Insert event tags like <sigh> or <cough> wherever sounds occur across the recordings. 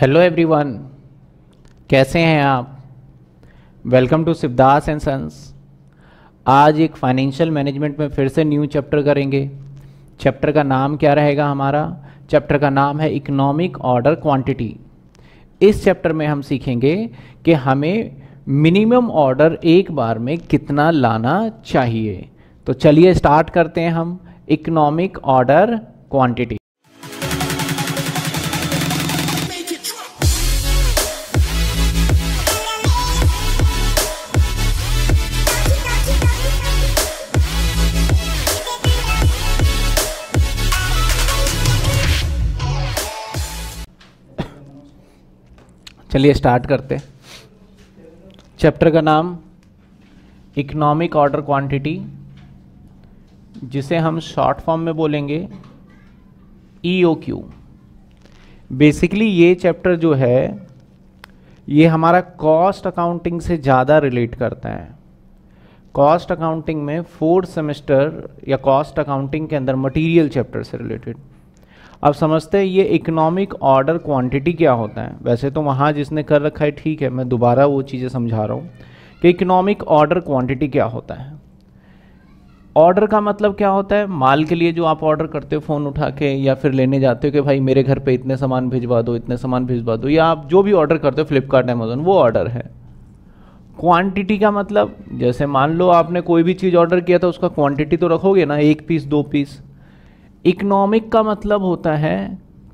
hello everyone कैसे हैं आप welcome to Siddharth and sons आज एक फाइनेंशियल मैनेजमेंट में फिर से न्यू चैप्टर करेंगे चैप्टर का नाम क्या रहेगा हमारा चैप्टर का नाम है इकोनॉमिक ऑर्डर क्वांटिटी इस चैप्टर में हम सीखेंगे कि हमें मिनिमम ऑर्डर एक बार में कितना लाना चाहिए तो चलिए स्टार्ट करते हैं हम इकोनॉमिक ऑर्डर क्वांटिटी चलिए स्टार्ट करते हैं चैप्टर का नाम इकोनॉमिक ऑर्डर क्वांटिटी जिसे हम शॉर्ट फॉर्म में बोलेंगे ई ओ क्यू बेसिकली ये चैप्टर जो है ये हमारा कॉस्ट अकाउंटिंग से ज़्यादा रिलेट करता है कॉस्ट अकाउंटिंग में फोर्थ सेमेस्टर या कॉस्ट अकाउंटिंग के अंदर मटेरियल चैप्टर से रिलेटेड अब समझते हैं ये इकोनॉमिक ऑर्डर क्वांटिटी क्या होता है वैसे तो वहाँ जिसने कर रखा है ठीक है मैं दोबारा वो चीज़ें समझा रहा हूँ कि इकोनॉमिक ऑर्डर क्वांटिटी क्या होता है ऑर्डर का मतलब क्या होता है माल के लिए जो आप ऑर्डर करते हो फ़ोन उठा के या फिर लेने जाते हो कि भाई मेरे घर पे इतने सामान भिजवा दो इतने सामान भिजवा दो या आप जो भी ऑर्डर करते हो फ्लिपकार्ट अमेजोन वो ऑर्डर है क्वांटिटी का मतलब जैसे मान लो आपने कोई भी चीज़ ऑर्डर किया था उसका क्वांटिटी तो रखोगे ना एक पीस दो पीस इकोनॉमिक का मतलब होता है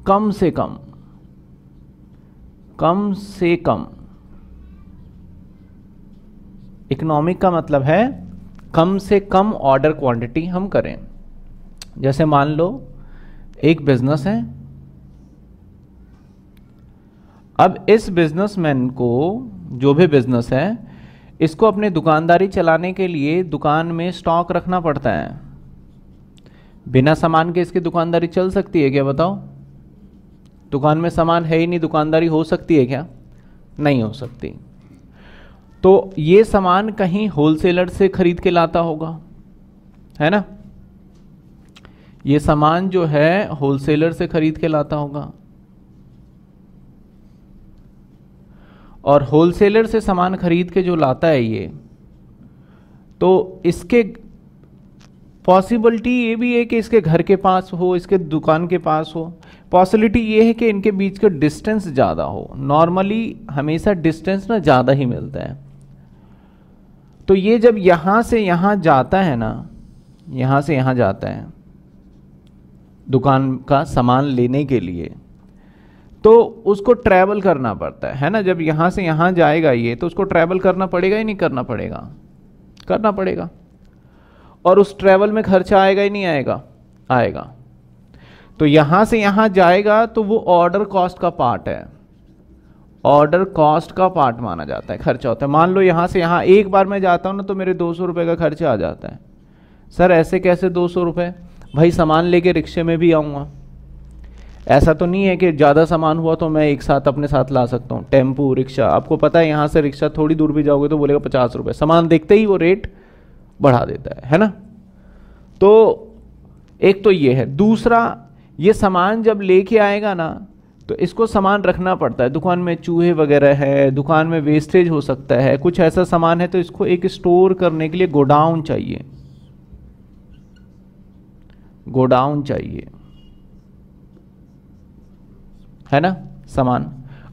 कम से कम कम से कम इकोनॉमिक का मतलब है कम से कम ऑर्डर क्वांटिटी हम करें जैसे मान लो एक बिजनेस है अब इस बिजनेसमैन को जो भी बिजनेस है इसको अपने दुकानदारी चलाने के लिए दुकान में स्टॉक रखना पड़ता है बिना सामान के इसकी दुकानदारी चल सकती है क्या बताओ दुकान में सामान है ही नहीं दुकानदारी हो सकती है क्या नहीं हो सकती तो ये सामान कहीं होलसेलर से खरीद के लाता होगा है ना ये सामान जो है होलसेलर से खरीद के लाता होगा और होलसेलर से सामान खरीद के जो लाता है ये तो इसके पॉसिबिलिटी ये भी है कि इसके घर के पास हो इसके दुकान के पास हो पॉसिबिलिटी ये है कि इनके बीच का डिस्टेंस ज़्यादा हो नॉर्मली हमेशा डिस्टेंस ना ज़्यादा ही मिलता है तो ये जब यहाँ से यहाँ जाता है ना यहाँ से यहाँ जाता है दुकान का सामान लेने के लिए तो उसको ट्रैवल करना पड़ता है है ना जब यहाँ से यहाँ जाएगा ये तो उसको ट्रैवल करना पड़ेगा या नहीं करना पड़ेगा करना पड़ेगा और उस ट्रैवल में खर्चा आएगा ही नहीं आएगा आएगा तो यहां से यहां जाएगा तो वो ऑर्डर कॉस्ट का पार्ट है ऑर्डर कॉस्ट का पार्ट माना जाता है खर्चा होता है मान लो यहां से यहां एक बार मैं जाता हूं ना तो मेरे दो सौ रुपए का खर्चा आ जाता है सर ऐसे कैसे दो सौ रुपए भाई सामान लेके रिक्शे में भी आऊंगा ऐसा तो नहीं है कि ज़्यादा सामान हुआ तो मैं एक साथ अपने साथ ला सकता हूँ टेम्पू रिक्शा आपको पता है यहाँ से रिक्शा थोड़ी दूर भी जाओगे तो बोलेगा पचास रुपये सामान देखते ही वो रेट बढ़ा देता है है ना तो एक तो ये है दूसरा ये सामान जब लेके आएगा ना तो इसको सामान रखना पड़ता है दुकान में चूहे वगैरह है दुकान में वेस्टेज हो सकता है कुछ ऐसा सामान है तो इसको एक स्टोर करने के लिए गोडाउन चाहिए गोडाउन चाहिए है ना सामान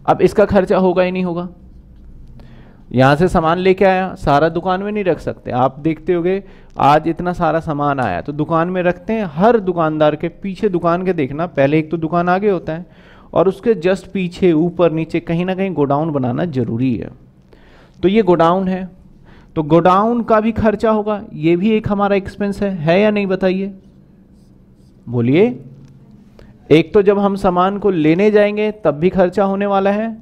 अब इसका खर्चा होगा ही नहीं होगा यहाँ से सामान लेके आया सारा दुकान में नहीं रख सकते आप देखते हो आज इतना सारा सामान आया तो दुकान में रखते हैं हर दुकानदार के पीछे दुकान के देखना पहले एक तो दुकान आगे होता है और उसके जस्ट पीछे ऊपर नीचे कहीं ना कहीं गोडाउन बनाना ज़रूरी है तो ये गोडाउन है तो गोडाउन का भी खर्चा होगा ये भी एक हमारा एक्सपेंस है है या नहीं बताइए बोलिए एक तो जब हम सामान को लेने जाएंगे तब भी खर्चा होने वाला है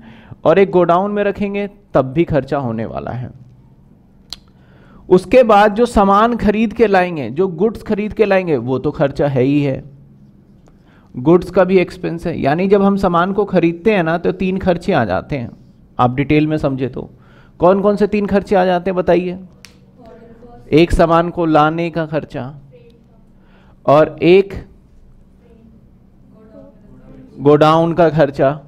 और एक गोडाउन में रखेंगे तब भी खर्चा होने वाला है उसके बाद जो सामान खरीद के लाएंगे जो गुड्स खरीद के लाएंगे वो तो खर्चा है ही है गुड्स का भी एक्सपेंस है यानी जब हम सामान को खरीदते हैं ना तो तीन खर्चे आ जाते हैं आप डिटेल में समझे तो कौन कौन से तीन खर्चे आ जाते हैं बताइए एक सामान को लाने का खर्चा और एक गोडाउन का खर्चा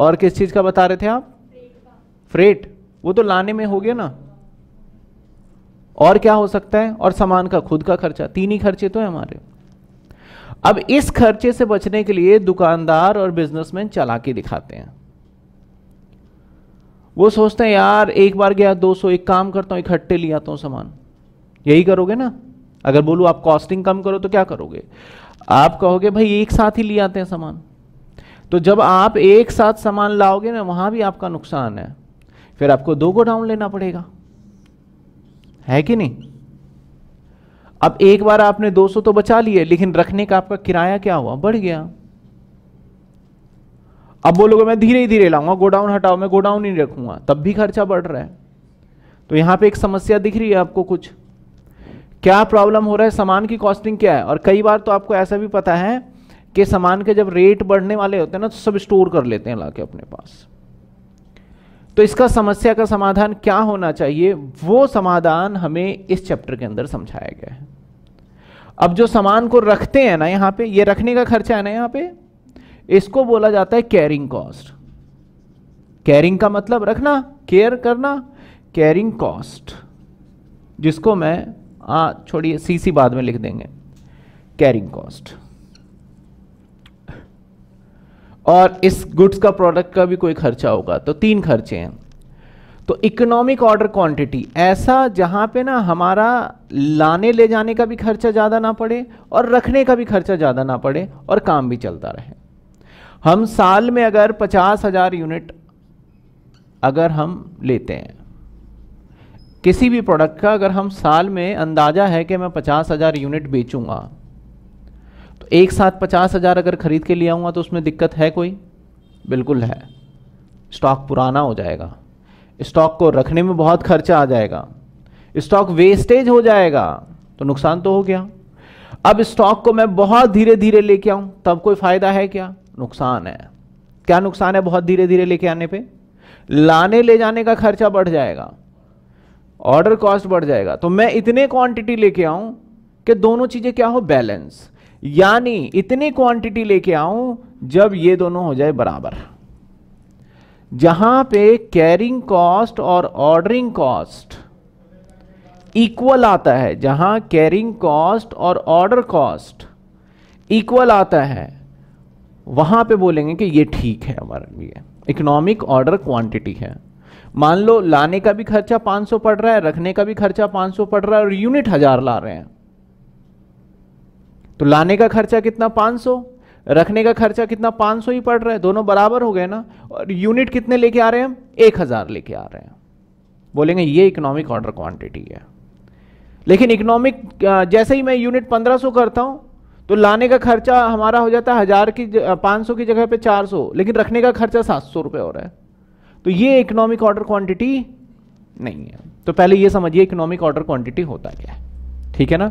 और किस चीज़ का बता रहे थे आप फ्रेट वो तो लाने में हो गया ना और क्या हो सकता है और सामान का खुद का खर्चा तीन ही खर्चे तो है हमारे अब इस खर्चे से बचने के लिए दुकानदार और बिजनेसमैन के दिखाते हैं वो सोचते हैं यार एक बार गया 200 एक काम करता हूं इकट्ठे ले आता हूं सामान यही करोगे ना अगर बोलू आप कॉस्टिंग कम करो तो क्या करोगे आप कहोगे भाई एक साथ ही ले आते हैं सामान तो जब आप एक साथ सामान लाओगे ना वहां भी आपका नुकसान है फिर आपको दो को डाउन लेना पड़ेगा है कि नहीं अब एक बार आपने 200 तो बचा लिए लेकिन रखने का आपका किराया क्या हुआ बढ़ गया अब बोलोगे मैं धीरे धीरे लाऊंगा गोडाउन हटाओ मैं गोडाउन ही रखूंगा तब भी खर्चा बढ़ रहा है तो यहां पे एक समस्या दिख रही है आपको कुछ क्या प्रॉब्लम हो रहा है सामान की कॉस्टिंग क्या है और कई बार तो आपको ऐसा भी पता है कि सामान के जब रेट बढ़ने वाले होते हैं ना तो सब स्टोर कर लेते हैं लाके अपने पास तो इसका समस्या का समाधान क्या होना चाहिए वो समाधान हमें इस चैप्टर के अंदर समझाया गया है अब जो सामान को रखते हैं ना यहां पे ये रखने का खर्चा है ना यहां पे इसको बोला जाता है कैरिंग कॉस्ट कैरिंग का मतलब रखना केयर करना कैरिंग कॉस्ट जिसको मैं छोड़िए सीसी बाद में लिख देंगे कैरिंग कॉस्ट और इस गुड्स का प्रोडक्ट का भी कोई खर्चा होगा तो तीन खर्चे हैं तो इकोनॉमिक ऑर्डर क्वांटिटी ऐसा जहाँ पे ना हमारा लाने ले जाने का भी खर्चा ज़्यादा ना पड़े और रखने का भी खर्चा ज़्यादा ना पड़े और काम भी चलता रहे हम साल में अगर पचास हज़ार यूनिट अगर हम लेते हैं किसी भी प्रोडक्ट का अगर हम साल में अंदाज़ा है कि मैं पचास हज़ार यूनिट बेचूंगा एक साथ पचास हज़ार अगर ख़रीद के लिया आऊँगा तो उसमें दिक्कत है कोई बिल्कुल है स्टॉक पुराना हो जाएगा स्टॉक को रखने में बहुत खर्चा आ जाएगा स्टॉक वेस्टेज हो जाएगा तो नुकसान तो हो गया अब स्टॉक को मैं बहुत धीरे धीरे लेके आऊं तब कोई फ़ायदा है क्या नुकसान है क्या नुकसान है बहुत धीरे धीरे लेके आने पे लाने ले जाने का खर्चा बढ़ जाएगा ऑर्डर कॉस्ट बढ़ जाएगा तो मैं इतने क्वांटिटी लेके आऊं कि दोनों चीज़ें क्या हो बैलेंस यानी इतनी क्वांटिटी लेके आऊं जब ये दोनों हो जाए बराबर जहां पे कैरिंग कॉस्ट और ऑर्डरिंग कॉस्ट इक्वल आता है जहां कैरिंग कॉस्ट और ऑर्डर कॉस्ट इक्वल आता है वहां पे बोलेंगे कि ये ठीक है हमारे लिए इकोनॉमिक ऑर्डर क्वांटिटी है मान लो लाने का भी खर्चा 500 पड़ रहा है रखने का भी खर्चा 500 पड़ रहा है और यूनिट हजार ला रहे हैं तो लाने का खर्चा कितना 500 रखने का खर्चा कितना 500 ही पड़ रहा है दोनों बराबर हो गए ना और यूनिट कितने लेके आ रहे हैं एक हजार लेके आ रहे हैं बोलेंगे ये इकोनॉमिक ऑर्डर क्वांटिटी है लेकिन इकोनॉमिक जैसे ही मैं यूनिट 1500 करता हूं तो लाने का खर्चा हमारा हो जाता है हजार की पांच सौ की जगह पे 400 लेकिन रखने का खर्चा सात सौ रुपये हो रहा है तो ये इकोनॉमिक ऑर्डर क्वांटिटी नहीं है तो पहले ये समझिए इकोनॉमिक ऑर्डर क्वांटिटी होता क्या है ठीक है ना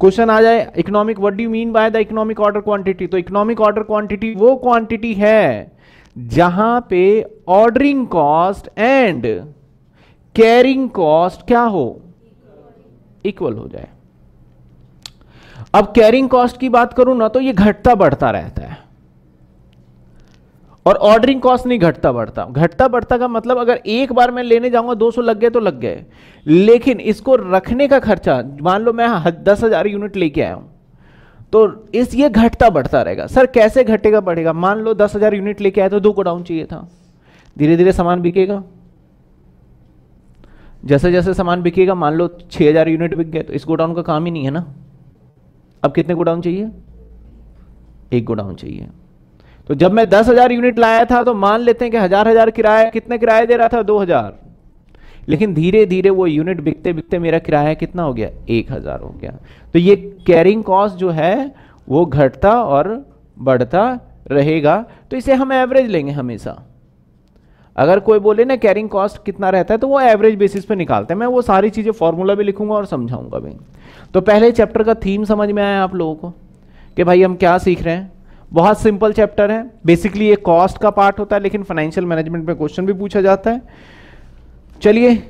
क्वेश्चन आ जाए economic what do mean by the economic order quantity तो इकोनॉमिक ऑर्डर क्वांटिटी वो क्वांटिटी है जहां पे ordering cost and carrying cost क्या हो इक्वल हो जाए अब कैरिंग कॉस्ट की बात करूं ना तो ये घटता बढ़ता रहता है और ऑर्डरिंग कॉस्ट नहीं घटता बढ़ता घटता बढ़ता का मतलब अगर एक बार मैं लेने जाऊंगा 200 लग गए तो लग गए लेकिन इसको रखने का खर्चा मान लो मैं दस हजार यूनिट लेके आया हूं तो इस ये घटता बढ़ता रहेगा सर कैसे घटेगा बढ़ेगा मान लो दस हजार यूनिट लेके आया तो दो गोडाउन चाहिए था धीरे धीरे सामान बिकेगा जैसे जैसे सामान बिकेगा मान लो छह हजार यूनिट बिक गए तो इस गोडाउन का काम ही नहीं है ना अब कितने गोडाउन चाहिए एक गोडाउन चाहिए तो जब मैं दस हजार यूनिट लाया था तो मान लेते हैं कि हजार हजार किराया कितने किराया दे रहा था दो हजार लेकिन धीरे धीरे वो यूनिट बिकते बिकते मेरा किराया कितना हो गया एक हजार हो गया तो ये कैरिंग कॉस्ट जो है वो घटता और बढ़ता रहेगा तो इसे हम एवरेज लेंगे हमेशा अगर कोई बोले ना कैरिंग कॉस्ट कितना रहता है तो वो एवरेज बेसिस पे निकालते हैं मैं वो सारी चीज़ें फॉर्मूला भी लिखूंगा और समझाऊंगा भी तो पहले चैप्टर का थीम समझ में आया आप लोगों को कि भाई हम क्या सीख रहे हैं बहुत सिंपल चैप्टर है बेसिकली ये कॉस्ट का पार्ट होता है लेकिन फाइनेंशियल मैनेजमेंट में क्वेश्चन भी पूछा जाता है चलिए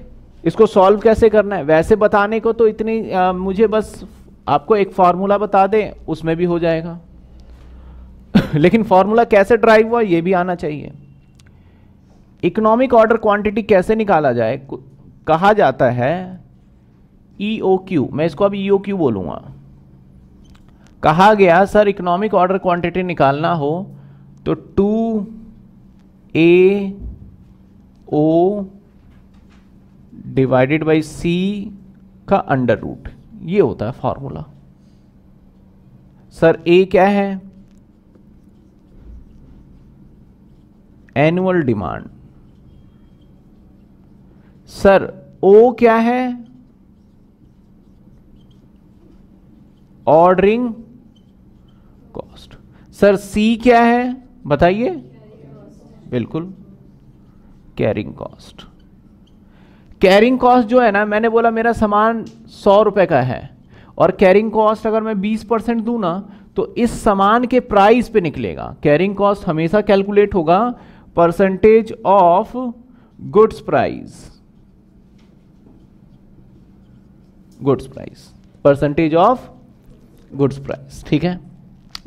इसको सॉल्व कैसे करना है वैसे बताने को तो इतनी आ, मुझे बस आपको एक फार्मूला बता दें उसमें भी हो जाएगा <laughs> लेकिन फार्मूला कैसे ड्राइव हुआ यह भी आना चाहिए इकोनॉमिक ऑर्डर क्वांटिटी कैसे निकाला जाए कहा जाता है ई ओ क्यू मैं इसको अब ईओ e क्यू बोलूंगा कहा गया सर इकोनॉमिक ऑर्डर क्वांटिटी निकालना हो तो two A O divided by C का अंडर रूट ये होता है फॉर्मूला सर ए क्या है एनुअल डिमांड सर ओ क्या है ऑर्डरिंग सर सी क्या है बताइए बिल्कुल कैरिंग कॉस्ट कैरिंग कॉस्ट जो है ना मैंने बोला मेरा सामान सौ रुपए का है और कैरिंग कॉस्ट अगर मैं बीस परसेंट दू ना तो इस सामान के प्राइस पे निकलेगा कैरिंग कॉस्ट हमेशा कैलकुलेट होगा percentage of goods price goods price percentage of goods price ठीक है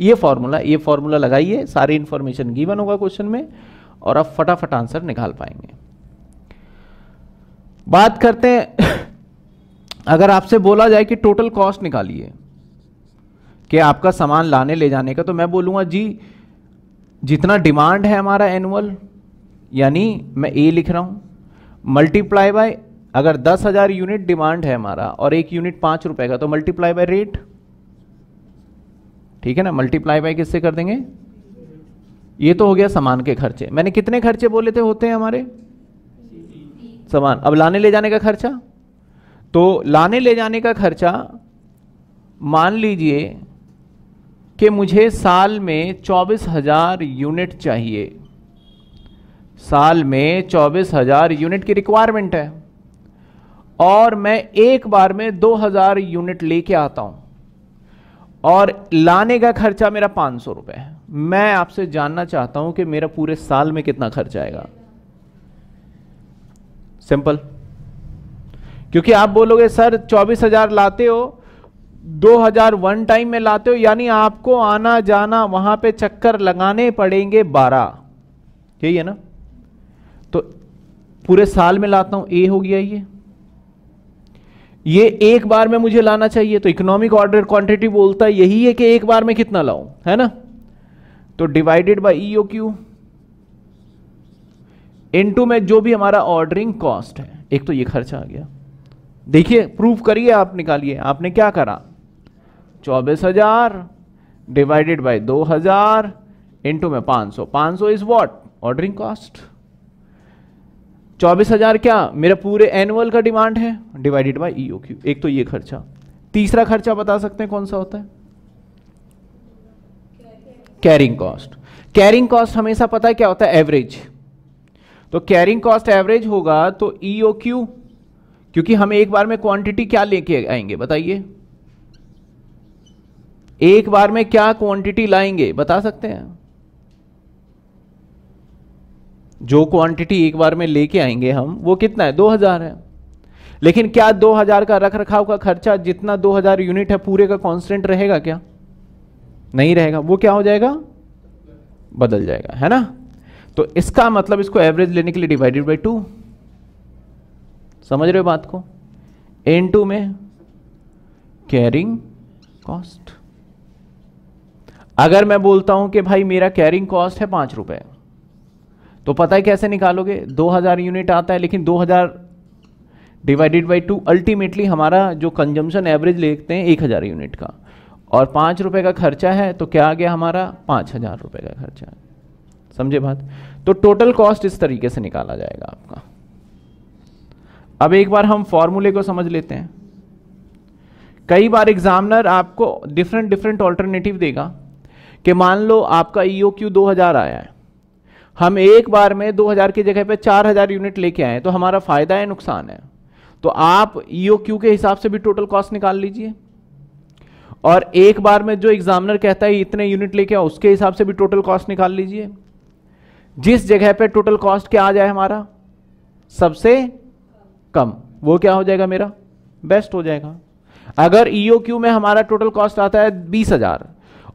ये फार्मूला ये फार्मूला लगाइए सारी इन्फॉर्मेशन गिवन होगा क्वेश्चन में और आप फटाफट आंसर निकाल पाएंगे बात करते हैं अगर आपसे बोला जाए कि टोटल कॉस्ट निकालिए कि आपका सामान लाने ले जाने का तो मैं बोलूंगा जी जितना डिमांड है हमारा एनुअल यानी मैं ए लिख रहा हूं मल्टीप्लाई बाय अगर दस हज़ार यूनिट डिमांड है हमारा और एक यूनिट पांच रुपए का तो मल्टीप्लाई बाय रेट ठीक है ना मल्टीप्लाई बाय किससे कर देंगे ये तो हो गया सामान के खर्चे मैंने कितने खर्चे बोले थे होते हैं हमारे सामान अब लाने ले जाने का खर्चा तो लाने ले जाने का खर्चा मान लीजिए कि मुझे साल में चौबीस हजार यूनिट चाहिए साल में चौबीस हजार यूनिट की रिक्वायरमेंट है और मैं एक बार में दो हजार यूनिट लेके आता हूं और लाने का खर्चा मेरा पाँच सौ रुपये है मैं आपसे जानना चाहता हूं कि मेरा पूरे साल में कितना खर्च आएगा सिंपल क्योंकि आप बोलोगे सर चौबीस हजार लाते हो दो हजार वन टाइम में लाते हो यानी आपको आना जाना वहां पे चक्कर लगाने पड़ेंगे बारह यही है ना तो पूरे साल में लाता हूं ए हो गया ये ये एक बार में मुझे लाना चाहिए तो इकोनॉमिक ऑर्डर क्वांटिटी बोलता यही है कि एक बार में कितना लाऊं है ना तो divided by EO Q into में जो भी हमारा ऑर्डरिंग कॉस्ट है एक तो ये खर्चा आ गया देखिए प्रूफ करिए आप निकालिए आपने क्या करा चौबीस हजार डिवाइडेड बाई दो हजार इंटू में पांच सौ पांच सौ इज वॉट ऑर्डरिंग कॉस्ट चौबीस हजार क्या मेरा पूरे एनुअल का डिमांड है डिवाइडेड बाय ईओ क्यू एक तो ये खर्चा तीसरा खर्चा बता सकते हैं कौन सा होता है कैरिंग कॉस्ट कैरिंग कॉस्ट हमेशा पता है क्या होता है एवरेज तो कैरिंग कॉस्ट एवरेज होगा तो ईओ e क्यू क्योंकि हम एक बार में क्वांटिटी क्या लेके आएंगे बताइए एक बार में क्या क्वांटिटी लाएंगे बता सकते हैं जो क्वांटिटी एक बार में लेके आएंगे हम वो कितना है 2000 है लेकिन क्या 2000 का रख रखाव का खर्चा जितना 2000 यूनिट है पूरे का कांस्टेंट रहेगा क्या नहीं रहेगा वो क्या हो जाएगा बदल जाएगा है ना तो इसका मतलब इसको एवरेज लेने के लिए डिवाइडेड बाई टू समझ रहे हो बात को एन टू में कैरिंग कॉस्ट अगर मैं बोलता हूं कि भाई मेरा कैरिंग कॉस्ट है पांच रुपए तो पता है कैसे निकालोगे 2000 यूनिट आता है लेकिन 2000 डिवाइडेड बाई टू अल्टीमेटली हमारा जो कंजम्पशन एवरेज लेते हैं एक हजार यूनिट का और पाँच रुपये का खर्चा है तो क्या आ गया हमारा पाँच हज़ार रुपये का खर्चा समझे बात तो टोटल कॉस्ट इस तरीके से निकाला जाएगा आपका अब एक बार हम फॉर्मूले को समझ लेते हैं कई बार एग्जामिनर आपको डिफरेंट डिफरेंट ऑल्टरनेटिव देगा कि मान लो आपका ईओ e क्यू दो हज़ार आया है हम एक बार में 2000 की जगह पे 4000 यूनिट लेके आए तो हमारा फायदा है नुकसान है तो आप ईओ e क्यू के हिसाब से भी टोटल कॉस्ट निकाल लीजिए और एक बार में जो एग्जामिनर कहता है इतने यूनिट लेके आओ उसके हिसाब से भी टोटल कॉस्ट निकाल लीजिए जिस जगह पे टोटल कॉस्ट क्या आ जाए हमारा सबसे कम वो क्या हो जाएगा मेरा बेस्ट हो जाएगा अगर ईओ e क्यू में हमारा टोटल कॉस्ट आता है बीस हजार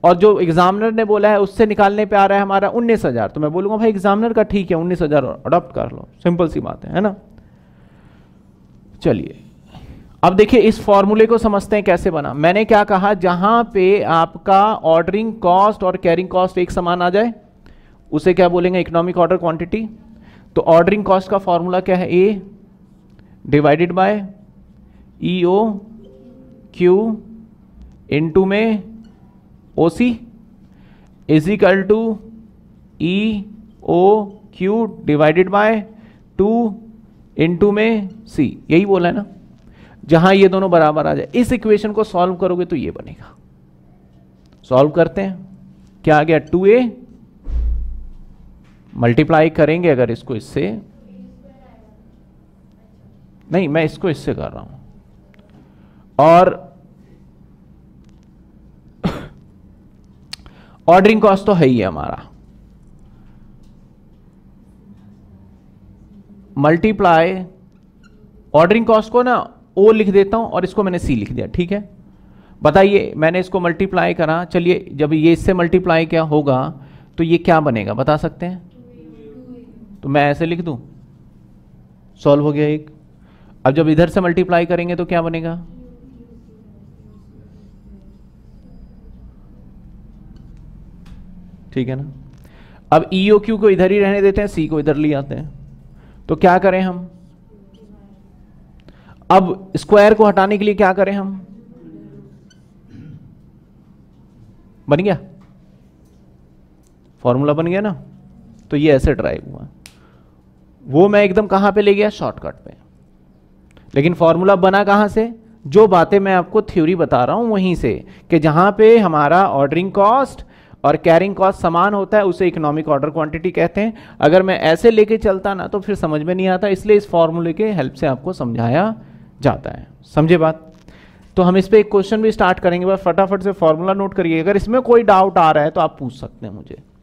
और जो एग्जामिनर ने बोला है उससे निकालने पे आ रहा है हमारा उन्नीस हज़ार तो मैं बोलूंगा भाई एग्जामिनर का ठीक है उन्नीस हज़ार अडोप्ट कर लो सिंपल सी बात है है ना चलिए अब देखिए इस फॉर्मूले को समझते हैं कैसे बना मैंने क्या कहा जहां पे आपका ऑर्डरिंग कॉस्ट और कैरिंग कॉस्ट एक समान आ जाए उसे क्या बोलेंगे इकोनॉमिक ऑर्डर क्वांटिटी तो ऑर्डरिंग कॉस्ट का फॉर्मूला क्या है A divided by E O Q into में O C equal two E O Q divided by two into में सी यही बोला है ना जहां ये दोनों बराबर आ जाए इस इक्वेशन को सॉल्व करोगे तो ये बनेगा सॉल्व करते हैं क्या आ गया टू ए मल्टीप्लाई करेंगे अगर इसको इससे नहीं मैं इसको इससे कर रहा हूं और ऑर्डरिंग कॉस्ट तो है ही हमारा मल्टीप्लाई ऑर्डरिंग कॉस्ट को ना ओ लिख देता हूं और इसको मैंने सी लिख दिया ठीक है बताइए मैंने इसको मल्टीप्लाई करा चलिए जब ये इससे मल्टीप्लाई क्या होगा तो ये क्या बनेगा बता सकते हैं तो मैं ऐसे लिख दूं सॉल्व हो गया एक अब जब इधर से मल्टीप्लाई करेंगे तो क्या बनेगा ठीक है ना अब ईओ e क्यू को इधर ही रहने देते हैं सी को इधर ले आते हैं तो क्या करें हम अब स्क्वायर को हटाने के लिए क्या करें हम बन गया फॉर्मूला बन गया ना तो ये ऐसे ड्राइव हुआ वो मैं एकदम कहां पे ले गया शॉर्टकट पे लेकिन फॉर्मूला बना कहां से जो बातें मैं आपको थ्योरी बता रहा हूं वहीं से कि जहां पे हमारा ऑर्डरिंग कॉस्ट और कैरिंग कॉस्ट समान होता है उसे इकोनॉमिक ऑर्डर क्वांटिटी कहते हैं अगर मैं ऐसे लेके चलता ना तो फिर समझ में नहीं आता इसलिए इस फॉर्मूले के हेल्प से आपको समझाया जाता है समझे बात तो हम इस पर एक क्वेश्चन भी स्टार्ट करेंगे बस फटाफट से फॉर्मूला नोट करिए अगर इसमें कोई डाउट आ रहा है तो आप पूछ सकते हैं मुझे